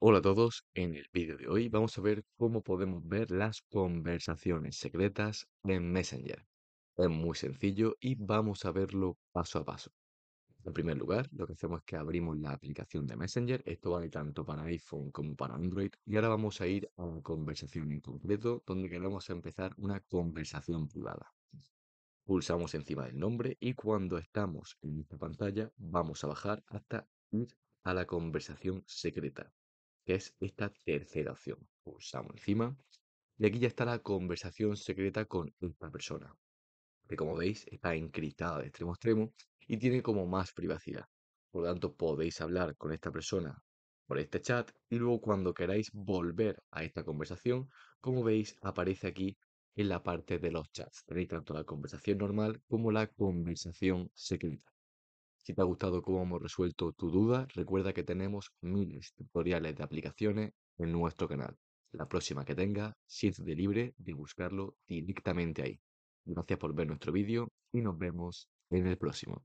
Hola a todos, en el vídeo de hoy vamos a ver cómo podemos ver las conversaciones secretas en Messenger. Es muy sencillo y vamos a verlo paso a paso. En primer lugar, lo que hacemos es que abrimos la aplicación de Messenger, esto vale tanto para iPhone como para Android, y ahora vamos a ir a una conversación en concreto donde queremos empezar una conversación privada. Pulsamos encima del nombre y cuando estamos en esta pantalla vamos a bajar hasta ir a la conversación secreta que es esta tercera opción. Pulsamos encima y aquí ya está la conversación secreta con esta persona, que como veis está encriptada de extremo a extremo y tiene como más privacidad. Por lo tanto, podéis hablar con esta persona por este chat y luego cuando queráis volver a esta conversación, como veis, aparece aquí en la parte de los chats. Tenéis tanto la conversación normal como la conversación secreta. Si te ha gustado cómo hemos resuelto tu duda, recuerda que tenemos miles de tutoriales de aplicaciones en nuestro canal. La próxima que tenga, siéntete libre de buscarlo directamente ahí. Gracias por ver nuestro vídeo y nos vemos en el próximo.